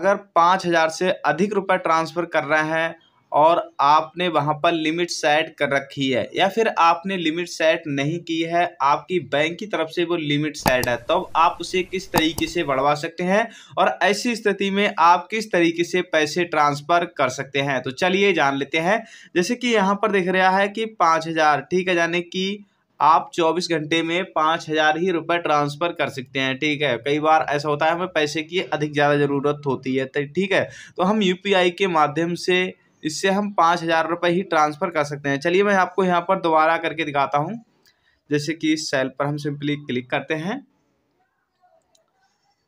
अगर पाँच हज़ार से अधिक रुपये ट्रांसफ़र कर रहे हैं और आपने वहाँ पर लिमिट सेट कर रखी है या फिर आपने लिमिट सेट नहीं की है आपकी बैंक की तरफ से वो लिमिट सेट है तब तो आप उसे किस तरीके से बढ़वा सकते हैं और ऐसी स्थिति में आप किस तरीके से पैसे ट्रांसफ़र कर सकते हैं तो चलिए जान लेते हैं जैसे कि यहाँ पर देख रहा है कि पाँच हज़ार ठीक है जाने की आप 24 घंटे में पाँच हज़ार ही रुपए ट्रांसफ़र कर सकते हैं ठीक है कई बार ऐसा होता है हमें पैसे की अधिक ज़्यादा ज़रूरत होती है तो ठीक है तो हम यू के माध्यम से इससे हम पाँच हज़ार रुपये ही ट्रांसफ़र कर सकते हैं चलिए मैं आपको यहाँ पर दोबारा करके दिखाता हूँ जैसे कि इस सेल पर हम सिंपली क्लिक करते हैं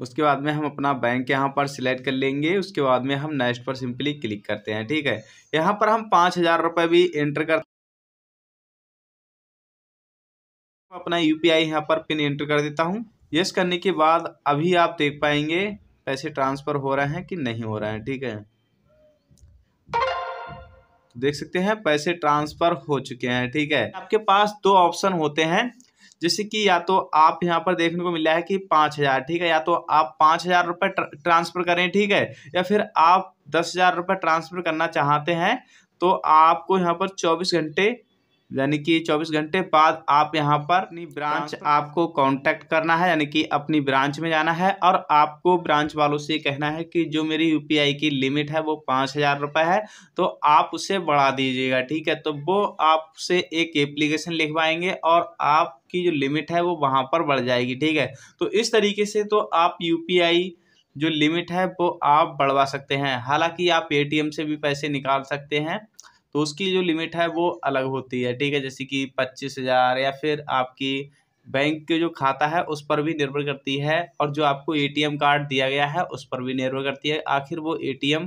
उसके बाद में हम अपना बैंक यहाँ पर सिलेक्ट कर लेंगे उसके बाद में हम नेक्स्ट पर सिंपली क्लिक करते हैं ठीक है यहाँ पर हम पाँच हज़ार रुपये भी एंटर कर अपना यू पी आई यहाँ पर पिन एंटर कर देता हूँ यस करने के बाद अभी आप देख पाएंगे पैसे ट्रांसफ़र हो रहे हैं कि नहीं हो रहे हैं ठीक है तो देख सकते हैं पैसे ट्रांसफ़र हो चुके हैं ठीक है आपके पास दो ऑप्शन होते हैं जैसे कि या तो आप यहाँ पर देखने को मिला है कि पाँच हज़ार ठीक है या तो आप पाँच हज़ार रुपये ट्रांसफ़र करें ठीक है या फिर आप दस हज़ार रुपये ट्रांसफ़र करना चाहते हैं तो आपको यहाँ पर चौबीस घंटे यानी कि 24 घंटे बाद आप यहां पर अपनी ब्रांच आपको कांटेक्ट करना है यानी कि अपनी ब्रांच में जाना है और आपको ब्रांच वालों से कहना है कि जो मेरी यू की लिमिट है वो पाँच हज़ार रुपये है तो आप उसे बढ़ा दीजिएगा ठीक है तो वो आपसे एक एप्लीकेशन लिखवाएंगे और आपकी जो लिमिट है वो वहाँ पर बढ़ जाएगी ठीक है तो इस तरीके से तो आप यू जो लिमिट है वो आप बढ़वा सकते हैं हालाँकि आप ए से भी पैसे निकाल सकते हैं तो उसकी जो लिमिट है वो अलग होती है ठीक है जैसे कि पच्चीस हज़ार या फिर आपकी बैंक के जो खाता है उस पर भी निर्भर करती है और जो आपको एटीएम कार्ड दिया गया है उस पर भी निर्भर करती है आखिर वो एटीएम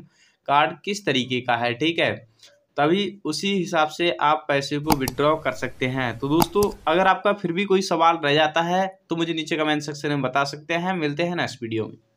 कार्ड किस तरीके का है ठीक है तभी उसी हिसाब से आप पैसे को विड्रॉ कर सकते हैं तो दोस्तों अगर आपका फिर भी कोई सवाल रह जाता है तो मुझे नीचे कमेंट सेक्शन में बता सकते हैं मिलते हैं नेक्स्ट वीडियो में